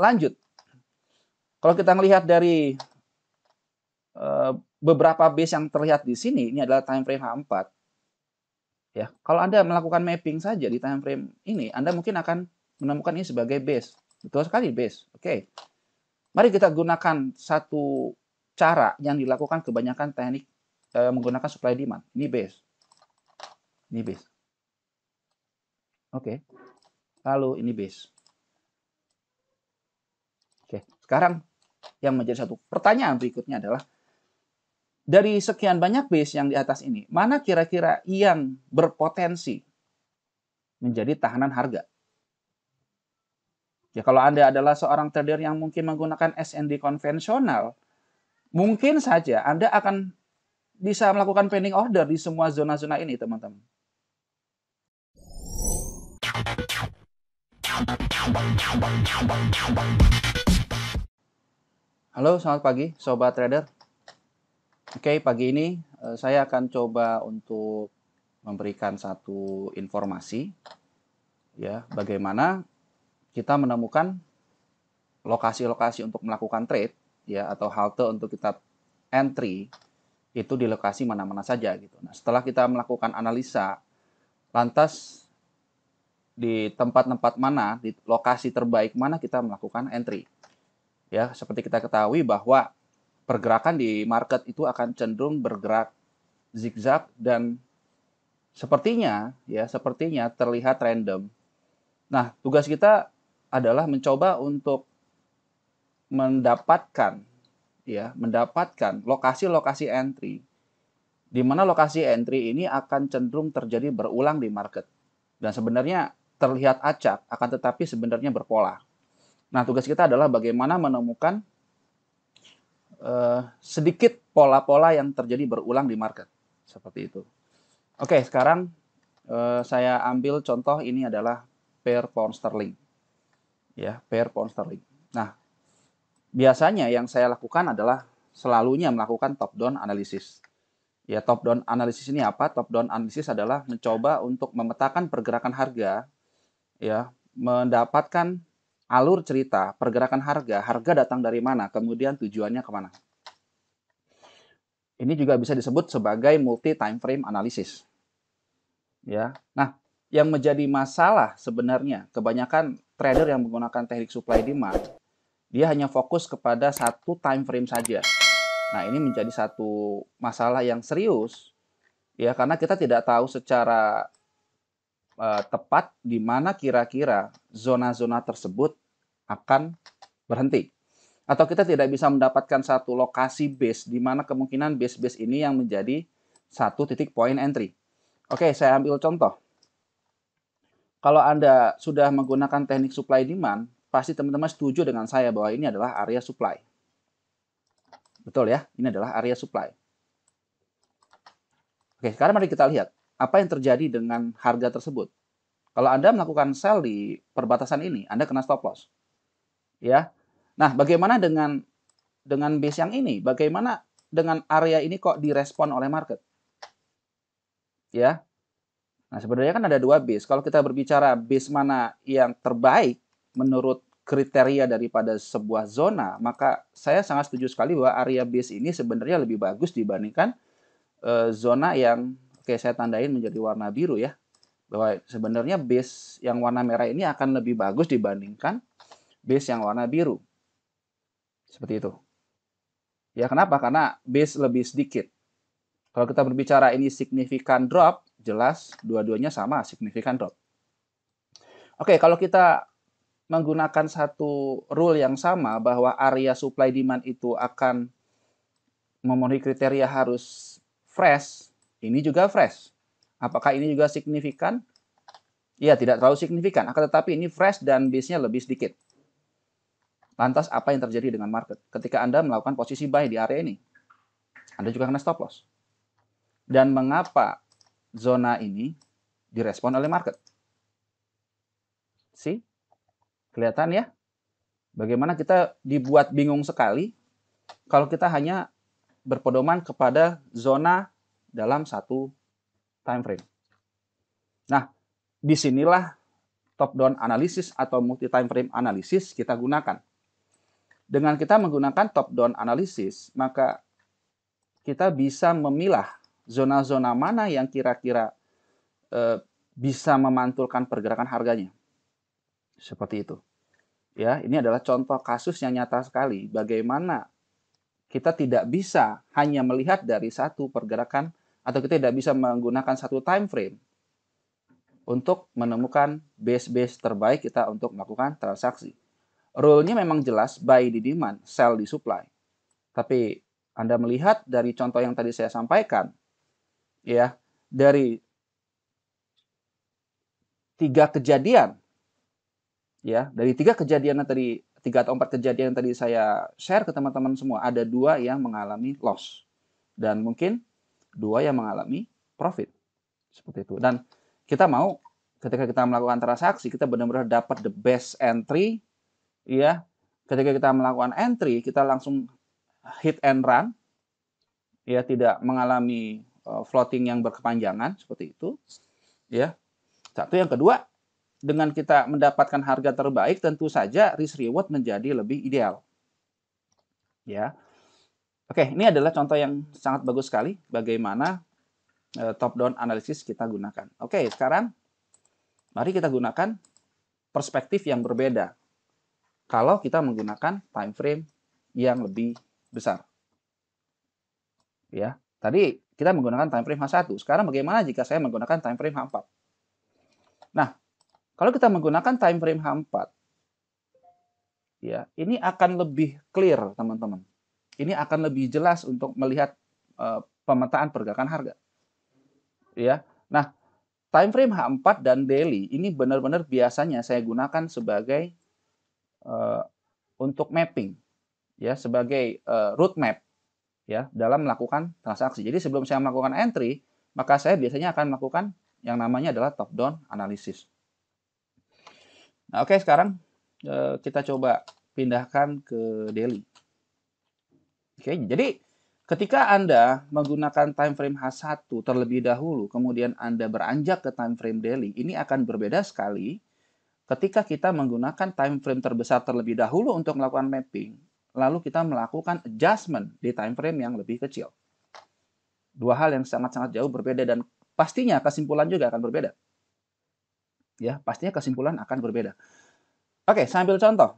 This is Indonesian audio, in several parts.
Lanjut. Kalau kita melihat dari e, beberapa base yang terlihat di sini, ini adalah time frame H4. Ya, kalau Anda melakukan mapping saja di time frame ini, Anda mungkin akan menemukan ini sebagai base. Betul sekali base. Oke. Okay. Mari kita gunakan satu cara yang dilakukan kebanyakan teknik e, menggunakan supply demand. Ini base. Ini base. Oke. Okay. Lalu ini base. Sekarang yang menjadi satu pertanyaan berikutnya adalah dari sekian banyak base yang di atas ini, mana kira-kira yang berpotensi menjadi tahanan harga? Ya kalau Anda adalah seorang trader yang mungkin menggunakan SND konvensional, mungkin saja Anda akan bisa melakukan pending order di semua zona-zona ini, teman-teman. Bang, bang, bang, bang, bang, bang. Halo, selamat pagi Sobat Trader. Oke, pagi ini eh, saya akan coba untuk memberikan satu informasi ya, bagaimana kita menemukan lokasi-lokasi untuk melakukan trade ya atau halte untuk kita entry itu di lokasi mana-mana saja gitu. Nah, setelah kita melakukan analisa lantas di tempat-tempat mana, di lokasi terbaik mana kita melakukan entry. Ya, seperti kita ketahui bahwa pergerakan di market itu akan cenderung bergerak zigzag dan sepertinya ya, sepertinya terlihat random. Nah, tugas kita adalah mencoba untuk mendapatkan ya, mendapatkan lokasi-lokasi entry di mana lokasi entry ini akan cenderung terjadi berulang di market dan sebenarnya terlihat acak akan tetapi sebenarnya berpola. Nah, tugas kita adalah bagaimana menemukan uh, sedikit pola-pola yang terjadi berulang di market. Seperti itu. Oke, sekarang uh, saya ambil contoh ini adalah pair pound sterling. Ya, pair pound sterling. Nah, biasanya yang saya lakukan adalah selalunya melakukan top down analisis. Ya, top down analisis ini apa? Top down analisis adalah mencoba untuk memetakan pergerakan harga ya, mendapatkan alur cerita, pergerakan harga, harga datang dari mana, kemudian tujuannya kemana. Ini juga bisa disebut sebagai multi time frame analysis. Ya, nah yang menjadi masalah sebenarnya kebanyakan trader yang menggunakan teknik supply demand dia hanya fokus kepada satu time frame saja. Nah, ini menjadi satu masalah yang serius ya karena kita tidak tahu secara uh, tepat di mana kira-kira zona-zona tersebut akan berhenti. Atau kita tidak bisa mendapatkan satu lokasi base di mana kemungkinan base-base ini yang menjadi satu titik point entry. Oke, saya ambil contoh. Kalau Anda sudah menggunakan teknik supply demand, pasti teman-teman setuju dengan saya bahwa ini adalah area supply. Betul ya, ini adalah area supply. Oke, sekarang mari kita lihat apa yang terjadi dengan harga tersebut. Kalau Anda melakukan sell di perbatasan ini, Anda kena stop loss ya. Nah, bagaimana dengan dengan base yang ini? Bagaimana dengan area ini kok direspon oleh market? Ya. Nah, sebenarnya kan ada dua base. Kalau kita berbicara base mana yang terbaik menurut kriteria daripada sebuah zona, maka saya sangat setuju sekali bahwa area base ini sebenarnya lebih bagus dibandingkan e, zona yang oke saya tandain menjadi warna biru ya. Bahwa sebenarnya base yang warna merah ini akan lebih bagus dibandingkan base yang warna biru. Seperti itu. Ya, kenapa? Karena base lebih sedikit. Kalau kita berbicara ini signifikan drop, jelas dua-duanya sama signifikan drop. Oke, kalau kita menggunakan satu rule yang sama bahwa area supply demand itu akan memenuhi kriteria harus fresh, ini juga fresh. Apakah ini juga signifikan? Ya, tidak terlalu signifikan. Akan tetapi ini fresh dan base-nya lebih sedikit. Lantas apa yang terjadi dengan market? Ketika Anda melakukan posisi buy di area ini, Anda juga kena stop loss. Dan mengapa zona ini direspon oleh market? See? Kelihatan ya? Bagaimana kita dibuat bingung sekali kalau kita hanya berpedoman kepada zona dalam satu time frame. Nah, disinilah top down analisis atau multi time frame analisis kita gunakan dengan kita menggunakan top-down analisis, maka kita bisa memilah zona-zona mana yang kira-kira e, bisa memantulkan pergerakan harganya. Seperti itu. Ya, ini adalah contoh kasus yang nyata sekali bagaimana kita tidak bisa hanya melihat dari satu pergerakan atau kita tidak bisa menggunakan satu time frame untuk menemukan base-base terbaik kita untuk melakukan transaksi rule-nya memang jelas buy di demand, sell di supply. Tapi Anda melihat dari contoh yang tadi saya sampaikan, ya, dari tiga kejadian, ya, dari tiga kejadian yang tadi tiga atau empat kejadian yang tadi saya share ke teman-teman semua, ada dua yang mengalami loss dan mungkin dua yang mengalami profit seperti itu. Dan kita mau ketika kita melakukan transaksi kita benar-benar dapat the best entry ya ketika kita melakukan entry kita langsung hit and run ya tidak mengalami eh, floating yang berkepanjangan seperti itu ya satu yang kedua dengan kita mendapatkan harga terbaik tentu saja risk reward menjadi lebih ideal ya oke ini adalah contoh yang sangat bagus sekali bagaimana eh, top down analisis kita gunakan oke sekarang mari kita gunakan perspektif yang berbeda kalau kita menggunakan time frame yang lebih besar. Ya, tadi kita menggunakan time frame H1. Sekarang bagaimana jika saya menggunakan time frame H4? Nah, kalau kita menggunakan time frame H4 ya, ini akan lebih clear, teman-teman. Ini akan lebih jelas untuk melihat e, pemetaan pergerakan harga. Ya. Nah, time frame H4 dan daily ini benar-benar biasanya saya gunakan sebagai uh, untuk mapping ya sebagai uh, eh, roadmap ya dalam melakukan transaksi. Jadi sebelum saya melakukan entry, maka saya biasanya akan melakukan yang namanya adalah top down analysis. Nah, oke okay, sekarang uh, kita coba pindahkan ke daily. Oke, okay, jadi ketika Anda menggunakan time frame H1 terlebih dahulu, kemudian Anda beranjak ke time frame daily, ini akan berbeda sekali Ketika kita menggunakan time frame terbesar terlebih dahulu untuk melakukan mapping, lalu kita melakukan adjustment di time frame yang lebih kecil. Dua hal yang sangat-sangat jauh berbeda dan pastinya kesimpulan juga akan berbeda. Ya, pastinya kesimpulan akan berbeda. Oke, sambil contoh.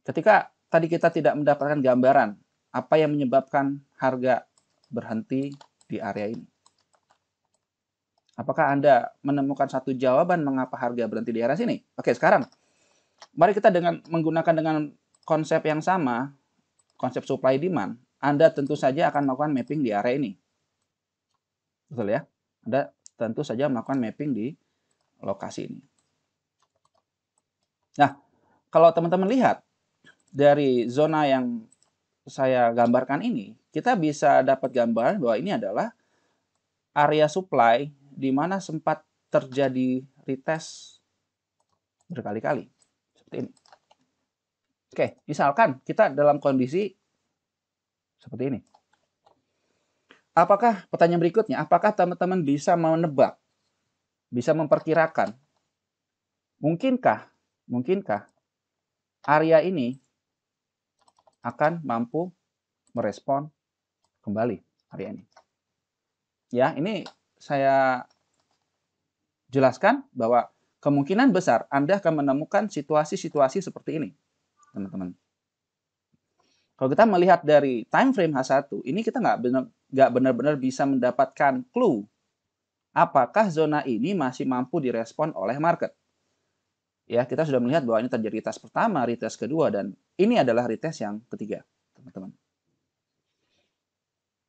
Ketika tadi kita tidak mendapatkan gambaran apa yang menyebabkan harga berhenti di area ini. Apakah Anda menemukan satu jawaban mengapa harga berhenti di area sini? Oke, sekarang mari kita dengan menggunakan dengan konsep yang sama, konsep supply demand, Anda tentu saja akan melakukan mapping di area ini. Betul ya? Anda tentu saja melakukan mapping di lokasi ini. Nah, kalau teman-teman lihat dari zona yang saya gambarkan ini, kita bisa dapat gambar bahwa ini adalah area supply di mana sempat terjadi retest berkali-kali. Seperti ini. Oke, misalkan kita dalam kondisi seperti ini. Apakah pertanyaan berikutnya, apakah teman-teman bisa menebak, bisa memperkirakan, mungkinkah, mungkinkah area ini akan mampu merespon kembali area ini. Ya, ini saya jelaskan bahwa kemungkinan besar Anda akan menemukan situasi-situasi seperti ini, teman-teman. Kalau kita melihat dari time frame H1, ini kita nggak benar benar-benar bisa mendapatkan clue apakah zona ini masih mampu direspon oleh market. Ya, kita sudah melihat bahwa ini terjadi retest pertama, retest kedua, dan ini adalah retest yang ketiga, teman-teman.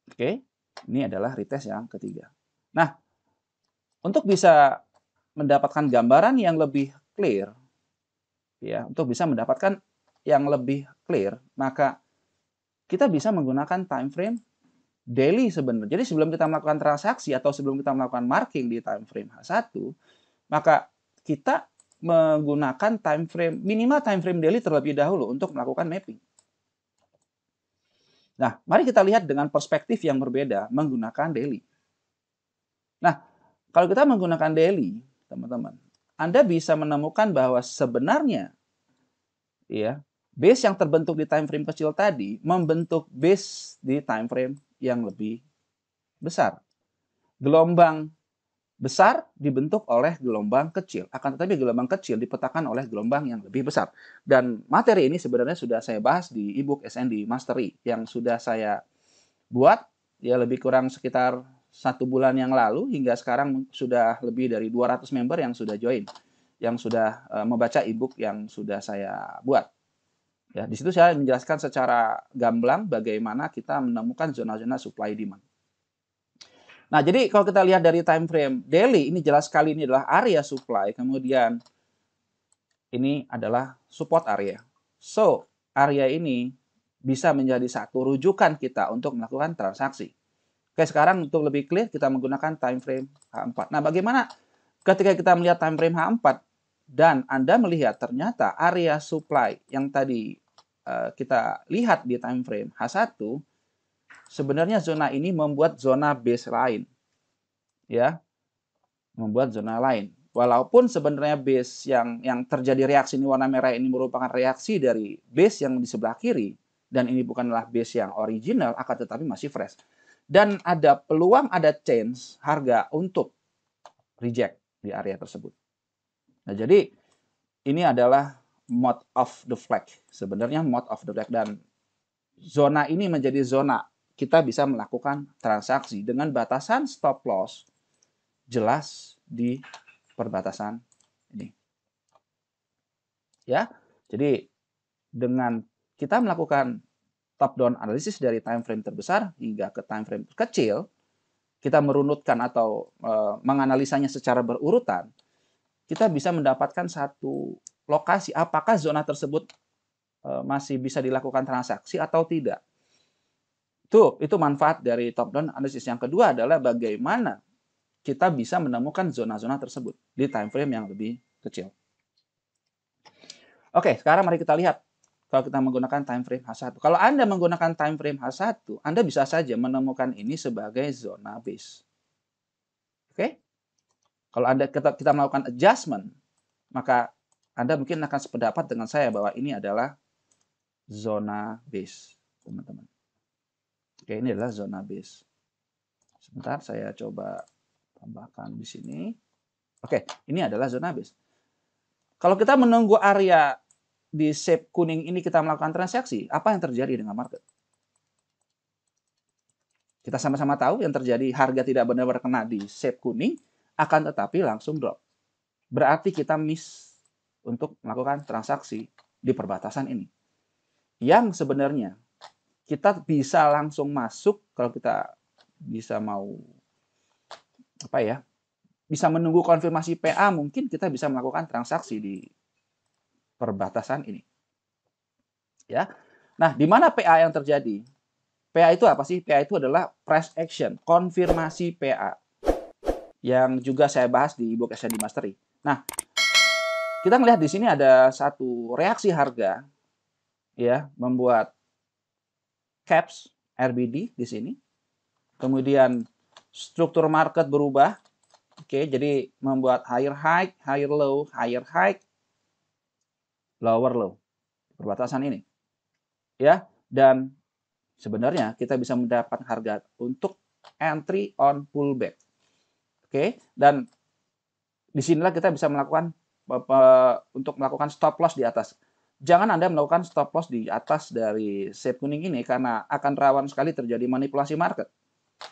Oke, ini adalah retest yang ketiga. Nah, untuk bisa mendapatkan gambaran yang lebih clear, ya, untuk bisa mendapatkan yang lebih clear, maka kita bisa menggunakan time frame daily sebenarnya. Jadi sebelum kita melakukan transaksi atau sebelum kita melakukan marking di time frame H1, maka kita menggunakan time frame minimal time frame daily terlebih dahulu untuk melakukan mapping. Nah, mari kita lihat dengan perspektif yang berbeda menggunakan daily. Nah, kalau kita menggunakan daily, teman-teman, Anda bisa menemukan bahwa sebenarnya ya, base yang terbentuk di time frame kecil tadi membentuk base di time frame yang lebih besar. Gelombang besar dibentuk oleh gelombang kecil. Akan tetapi gelombang kecil dipetakan oleh gelombang yang lebih besar. Dan materi ini sebenarnya sudah saya bahas di ebook SND Mastery yang sudah saya buat ya lebih kurang sekitar satu bulan yang lalu hingga sekarang sudah lebih dari 200 member yang sudah join, yang sudah uh, membaca ebook yang sudah saya buat. Ya, di situ saya menjelaskan secara gamblang bagaimana kita menemukan zona-zona supply demand. Nah, jadi kalau kita lihat dari time frame daily ini jelas sekali ini adalah area supply, kemudian ini adalah support area. So, area ini bisa menjadi satu rujukan kita untuk melakukan transaksi. Oke, sekarang untuk lebih clear kita menggunakan time frame H4. Nah, bagaimana ketika kita melihat time frame H4 dan Anda melihat ternyata area supply yang tadi uh, kita lihat di time frame H1 sebenarnya zona ini membuat zona base lain Ya. Membuat zona lain. Walaupun sebenarnya base yang yang terjadi reaksi ini warna merah ini merupakan reaksi dari base yang di sebelah kiri dan ini bukanlah base yang original akan tetapi masih fresh dan ada peluang ada chance harga untuk reject di area tersebut. Nah, jadi ini adalah mode of the flag. Sebenarnya mode of the flag dan zona ini menjadi zona kita bisa melakukan transaksi dengan batasan stop loss jelas di perbatasan ini. Ya. Jadi dengan kita melakukan top down analisis dari time frame terbesar hingga ke time frame terkecil, kita merunutkan atau e, menganalisanya secara berurutan kita bisa mendapatkan satu lokasi apakah zona tersebut e, masih bisa dilakukan transaksi atau tidak itu itu manfaat dari top down analisis yang kedua adalah bagaimana kita bisa menemukan zona-zona tersebut di time frame yang lebih kecil oke sekarang mari kita lihat kalau kita menggunakan time frame H1. Kalau Anda menggunakan time frame H1, Anda bisa saja menemukan ini sebagai zona base. Oke? Okay? Kalau Anda kita, kita melakukan adjustment, maka Anda mungkin akan sependapat dengan saya bahwa ini adalah zona base, teman-teman. Oke, ini adalah zona base. Sebentar, saya coba tambahkan di sini. Oke, ini adalah zona base. Kalau kita menunggu area di shape kuning ini kita melakukan transaksi, apa yang terjadi dengan market? Kita sama-sama tahu yang terjadi harga tidak benar-benar kena di shape kuning, akan tetapi langsung drop. Berarti kita miss untuk melakukan transaksi di perbatasan ini. Yang sebenarnya kita bisa langsung masuk kalau kita bisa mau apa ya bisa menunggu konfirmasi PA mungkin kita bisa melakukan transaksi di perbatasan ini. Ya. Nah, di mana PA yang terjadi? PA itu apa sih? PA itu adalah press action, konfirmasi PA. Yang juga saya bahas di ebook SD Mastery. Nah, kita melihat di sini ada satu reaksi harga ya, membuat caps RBD di sini. Kemudian struktur market berubah. Oke, jadi membuat higher high, higher low, higher high lower low perbatasan ini ya dan sebenarnya kita bisa mendapat harga untuk entry on pullback oke okay? dan disinilah kita bisa melakukan eh, eh, untuk melakukan stop loss di atas jangan anda melakukan stop loss di atas dari shape kuning ini karena akan rawan sekali terjadi manipulasi market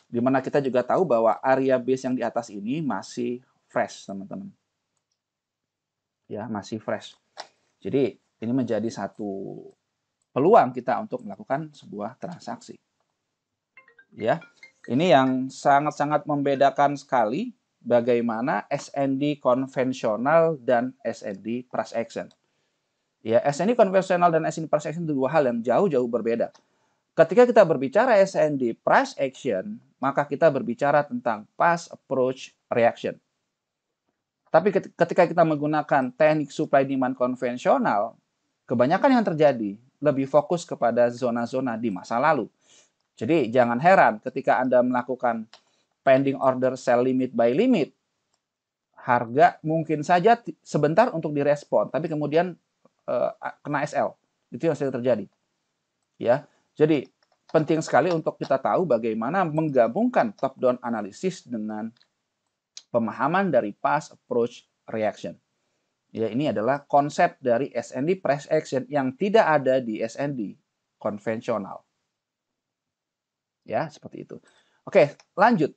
dimana kita juga tahu bahwa area base yang di atas ini masih fresh teman-teman ya masih fresh jadi ini menjadi satu peluang kita untuk melakukan sebuah transaksi. Ya, ini yang sangat-sangat membedakan sekali bagaimana SND konvensional dan SND price action. Ya, SND konvensional dan SND price action itu dua hal yang jauh-jauh berbeda. Ketika kita berbicara SND price action, maka kita berbicara tentang past approach reaction. Tapi ketika kita menggunakan teknik supply demand konvensional, kebanyakan yang terjadi lebih fokus kepada zona-zona di masa lalu. Jadi jangan heran ketika Anda melakukan pending order sell limit by limit, harga mungkin saja sebentar untuk direspon, tapi kemudian uh, kena SL. Itu yang sering terjadi. Ya. Jadi penting sekali untuk kita tahu bagaimana menggabungkan top down analisis dengan pemahaman dari past approach reaction. Ya, ini adalah konsep dari SND press action yang tidak ada di SND konvensional. Ya, seperti itu. Oke, lanjut.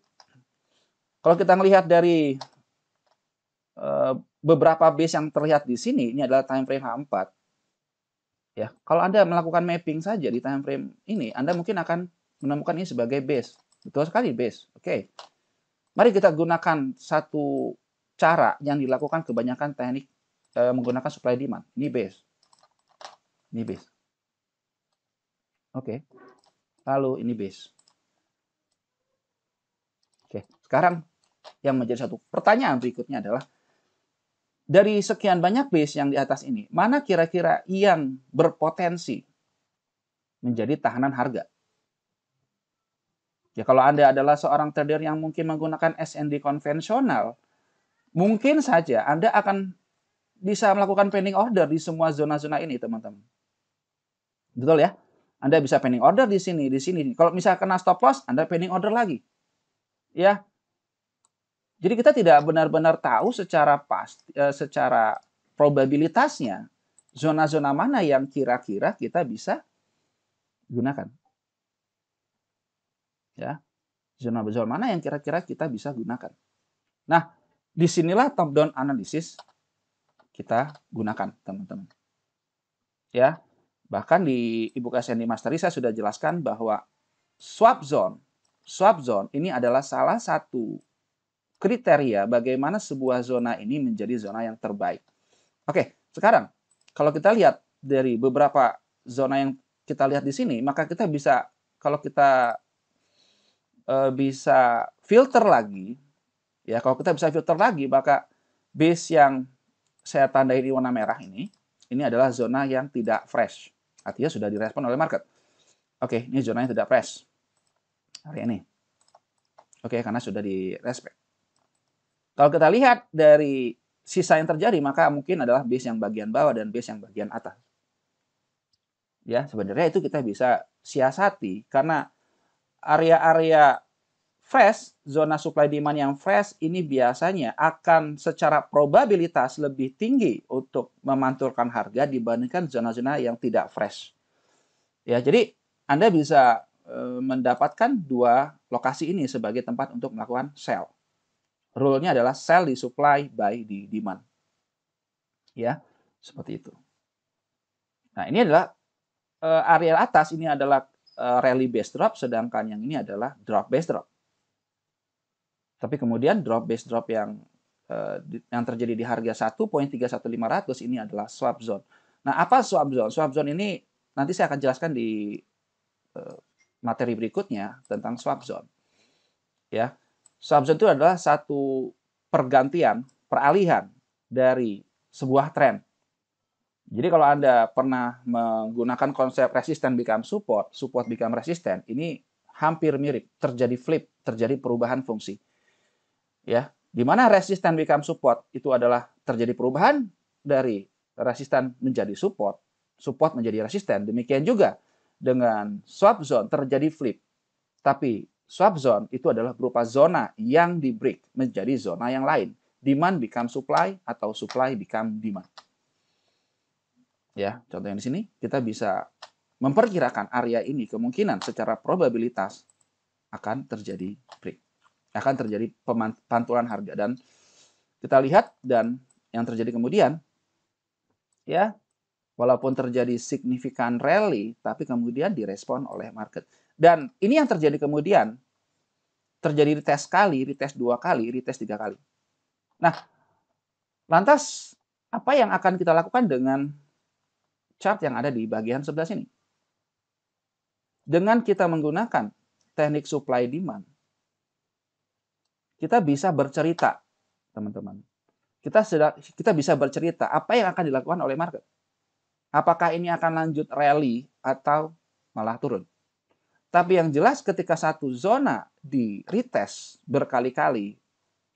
Kalau kita melihat dari eh, beberapa base yang terlihat di sini, ini adalah time frame H4. Ya, kalau Anda melakukan mapping saja di time frame ini, Anda mungkin akan menemukan ini sebagai base. Betul sekali base. Oke. Mari kita gunakan satu cara yang dilakukan kebanyakan teknik e, menggunakan supply demand. Ini base. Ini base. Oke. Okay. Lalu ini base. Oke, okay. sekarang yang menjadi satu pertanyaan berikutnya adalah dari sekian banyak base yang di atas ini, mana kira-kira yang berpotensi menjadi tahanan harga? Ya kalau Anda adalah seorang trader yang mungkin menggunakan SND konvensional, mungkin saja Anda akan bisa melakukan pending order di semua zona-zona ini, teman-teman. Betul ya? Anda bisa pending order di sini, di sini. Kalau misalnya kena stop loss, Anda pending order lagi. Ya. Jadi kita tidak benar-benar tahu secara pasti eh, secara probabilitasnya zona-zona mana yang kira-kira kita bisa gunakan ya zona-zona mana yang kira-kira kita bisa gunakan. Nah, disinilah top-down analisis kita gunakan, teman-teman. Ya, bahkan di ibu e SND Mastery saya sudah jelaskan bahwa swap zone, swap zone ini adalah salah satu kriteria bagaimana sebuah zona ini menjadi zona yang terbaik. Oke, sekarang kalau kita lihat dari beberapa zona yang kita lihat di sini, maka kita bisa kalau kita Eh, bisa filter lagi, ya kalau kita bisa filter lagi, maka base yang saya tandai di warna merah ini, ini adalah zona yang tidak fresh. Artinya sudah direspon oleh market. Oke, ini zona yang tidak fresh. Hari ini. Oke, karena sudah respect Kalau kita lihat dari sisa yang terjadi maka mungkin adalah base yang bagian bawah dan base yang bagian atas. Ya, sebenarnya itu kita bisa siasati karena area-area fresh, zona supply demand yang fresh ini biasanya akan secara probabilitas lebih tinggi untuk memantulkan harga dibandingkan zona-zona yang tidak fresh. Ya, jadi Anda bisa eh, mendapatkan dua lokasi ini sebagai tempat untuk melakukan sell. Rule-nya adalah sell di supply, buy di demand. Ya, seperti itu. Nah, ini adalah eh, area atas ini adalah Eh, rally base drop, sedangkan yang ini adalah drop base drop. Tapi kemudian drop base drop yang eh, yang terjadi di harga 1.31500 ini adalah swap zone. Nah, apa swap zone? Swap zone ini nanti saya akan jelaskan di eh, materi berikutnya tentang swap zone. Ya. Swap zone itu adalah satu pergantian, peralihan dari sebuah trend jadi kalau Anda pernah menggunakan konsep resisten become support, support become resisten, ini hampir mirip, terjadi flip, terjadi perubahan fungsi. Ya, di mana resisten become support itu adalah terjadi perubahan dari resisten menjadi support, support menjadi resisten. Demikian juga dengan swap zone terjadi flip. Tapi swap zone itu adalah berupa zona yang di break menjadi zona yang lain. Demand become supply atau supply become demand ya contoh yang di sini kita bisa memperkirakan area ini kemungkinan secara probabilitas akan terjadi break akan terjadi pantulan harga dan kita lihat dan yang terjadi kemudian ya walaupun terjadi signifikan rally tapi kemudian direspon oleh market dan ini yang terjadi kemudian terjadi retest kali retest dua kali retest tiga kali nah lantas apa yang akan kita lakukan dengan chart yang ada di bagian sebelah sini. Dengan kita menggunakan teknik supply demand, kita bisa bercerita, teman-teman. Kita sudah, kita bisa bercerita apa yang akan dilakukan oleh market. Apakah ini akan lanjut rally atau malah turun? Tapi yang jelas ketika satu zona di retest berkali-kali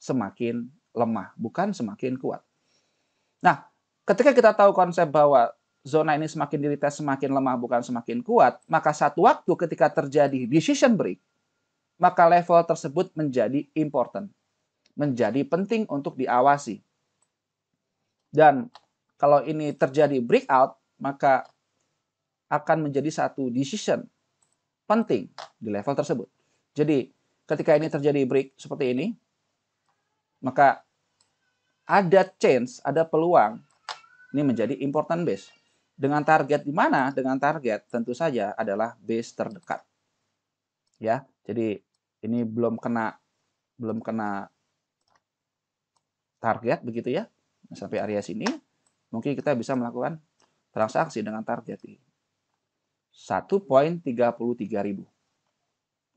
semakin lemah, bukan semakin kuat. Nah, ketika kita tahu konsep bahwa zona ini semakin dirites semakin lemah bukan semakin kuat, maka satu waktu ketika terjadi decision break, maka level tersebut menjadi important, menjadi penting untuk diawasi. Dan kalau ini terjadi breakout, maka akan menjadi satu decision penting di level tersebut. Jadi ketika ini terjadi break seperti ini, maka ada chance, ada peluang ini menjadi important base. Dengan target di mana? Dengan target tentu saja adalah base terdekat. Ya, jadi ini belum kena belum kena target begitu ya. Sampai area sini mungkin kita bisa melakukan transaksi dengan target ini. tiga ribu.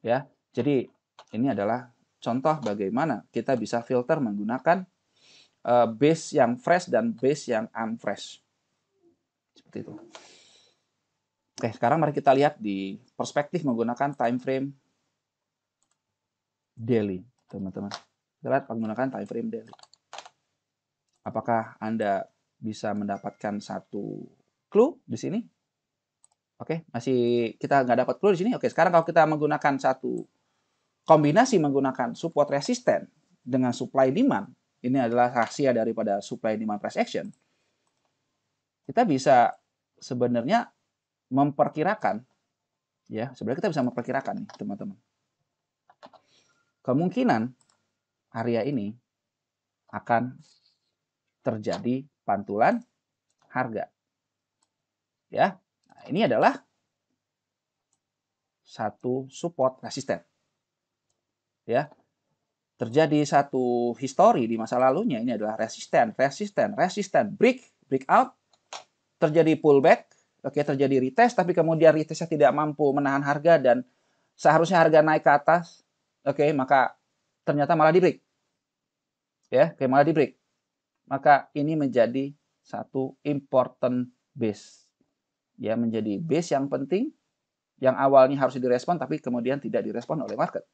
Ya, jadi ini adalah contoh bagaimana kita bisa filter menggunakan eh, base yang fresh dan base yang unfresh seperti itu. Oke, eh, sekarang mari kita lihat di perspektif menggunakan time frame daily, teman-teman. Lihat menggunakan time frame daily. Apakah Anda bisa mendapatkan satu clue di sini? Oke, masih kita nggak dapat clue di sini. Oke, sekarang kalau kita menggunakan satu kombinasi menggunakan support resisten dengan supply demand, ini adalah rahasia daripada supply demand price action. Kita bisa sebenarnya memperkirakan ya sebenarnya kita bisa memperkirakan nih teman-teman kemungkinan area ini akan terjadi pantulan harga ya nah, ini adalah satu support resisten ya terjadi satu histori di masa lalunya ini adalah resisten resisten resisten break break out terjadi pullback, oke okay, terjadi retest, tapi kemudian retestnya tidak mampu menahan harga dan seharusnya harga naik ke atas, oke okay, maka ternyata malah di break, ya, kayak malah di break. Maka ini menjadi satu important base, ya menjadi base yang penting yang awalnya harus direspon tapi kemudian tidak direspon oleh market.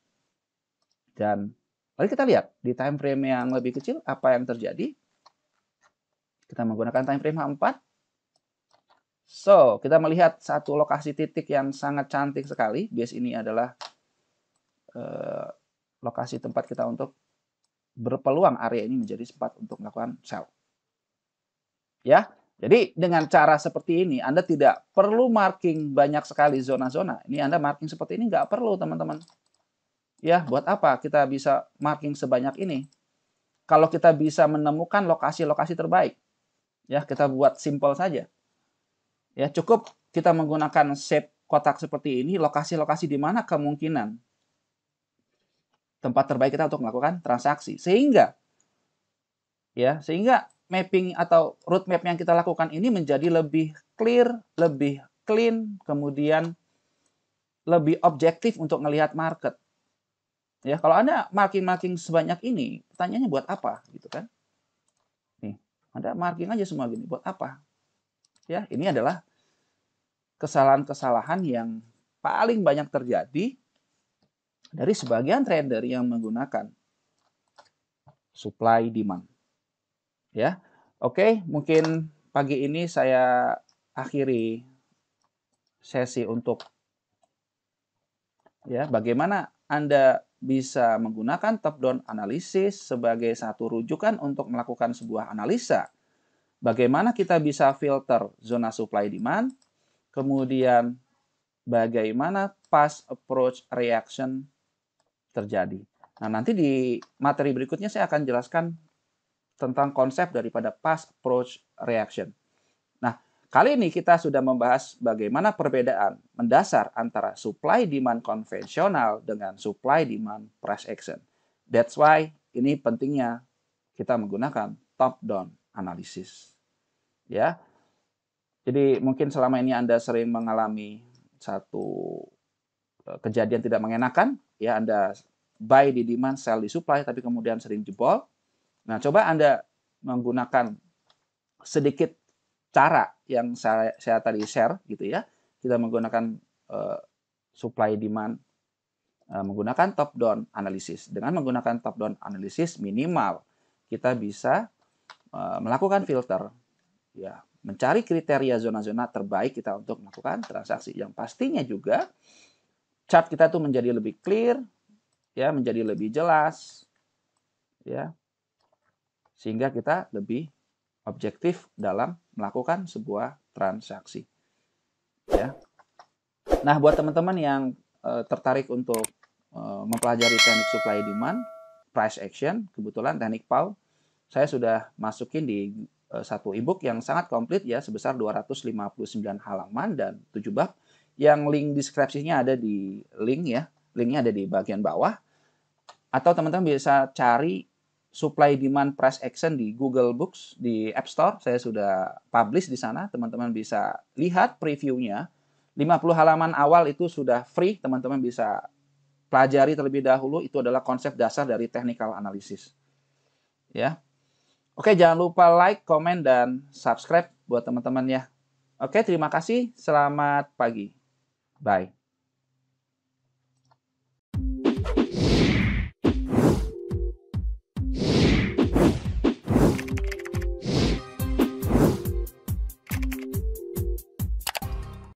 Dan mari kita lihat di time frame yang lebih kecil apa yang terjadi. Kita menggunakan time frame H4 So, kita melihat satu lokasi titik yang sangat cantik sekali. Bias ini adalah eh, lokasi tempat kita untuk berpeluang area ini menjadi tempat untuk melakukan sell. Ya, jadi dengan cara seperti ini, Anda tidak perlu marking banyak sekali zona-zona. Ini Anda marking seperti ini nggak perlu, teman-teman. Ya, buat apa kita bisa marking sebanyak ini? Kalau kita bisa menemukan lokasi-lokasi terbaik. Ya, kita buat simple saja. Ya, cukup kita menggunakan shape kotak seperti ini, lokasi-lokasi di mana kemungkinan tempat terbaik kita untuk melakukan transaksi. Sehingga ya, sehingga mapping atau roadmap yang kita lakukan ini menjadi lebih clear, lebih clean, kemudian lebih objektif untuk melihat market. Ya, kalau Anda marking-marking sebanyak ini, pertanyaannya buat apa gitu kan? Nih, Anda marking aja semua gini, buat apa? ya ini adalah kesalahan-kesalahan yang paling banyak terjadi dari sebagian trader yang menggunakan supply demand. Ya. Oke, mungkin pagi ini saya akhiri sesi untuk ya, bagaimana Anda bisa menggunakan top down analisis sebagai satu rujukan untuk melakukan sebuah analisa Bagaimana kita bisa filter zona supply demand, kemudian bagaimana pass approach reaction terjadi. Nah, nanti di materi berikutnya saya akan jelaskan tentang konsep daripada pass approach reaction. Nah, kali ini kita sudah membahas bagaimana perbedaan mendasar antara supply demand konvensional dengan supply demand price action. That's why ini pentingnya kita menggunakan top down analisis. Ya. Jadi mungkin selama ini Anda sering mengalami satu eh, kejadian tidak mengenakan, ya Anda buy di demand, sell di supply tapi kemudian sering jebol. Nah, coba Anda menggunakan sedikit cara yang saya, saya tadi share gitu ya. Kita menggunakan uh, supply demand uh, menggunakan top down analysis. Dengan menggunakan top down analysis minimal kita bisa Eh, melakukan filter, ya mencari kriteria zona-zona terbaik kita untuk melakukan transaksi. Yang pastinya juga chart kita tuh menjadi lebih clear, ya menjadi lebih jelas, ya sehingga kita lebih objektif dalam melakukan sebuah transaksi. Ya. Nah, buat teman-teman yang e, tertarik untuk e, mempelajari teknik supply demand, price action, kebetulan teknik PAU saya sudah masukin di eh, satu ebook yang sangat komplit ya sebesar 259 halaman dan 7 bab yang link deskripsinya ada di link ya. Linknya ada di bagian bawah. Atau teman-teman bisa cari supply demand press action di Google Books, di App Store. Saya sudah publish di sana, teman-teman bisa lihat previewnya. 50 halaman awal itu sudah free, teman-teman bisa pelajari terlebih dahulu. Itu adalah konsep dasar dari technical analysis. Ya. Oke, jangan lupa like, komen, dan subscribe buat teman-teman ya. Oke, terima kasih. Selamat pagi. Bye.